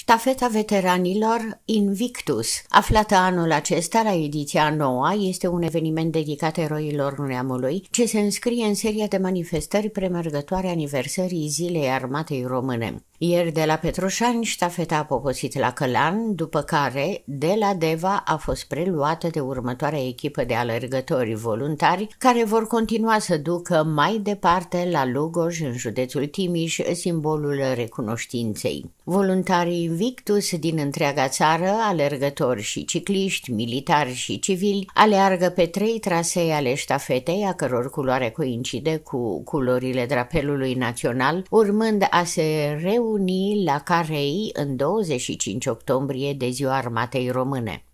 Ștafeta veteranilor Invictus, aflată anul acesta la ediția noua, este un eveniment dedicat eroilor neamului, ce se înscrie în seria de manifestări premergătoare aniversării Zilei Armatei Române. Ieri de la Petroșani ștafeta a poposit la Călan, după care de la Deva a fost preluată de următoarea echipă de alergători voluntari care vor continua să ducă mai departe la Lugoj, în județul Timiș, simbolul recunoștinței. Voluntarii Invictus din întreaga țară, alergători și cicliști, militari și civili, aleargă pe trei trasee ale ștafetei, a căror culoare coincide cu culorile drapelului național, urmând a se reu reuni la Carei în 25 octombrie de ziua Armatei Române.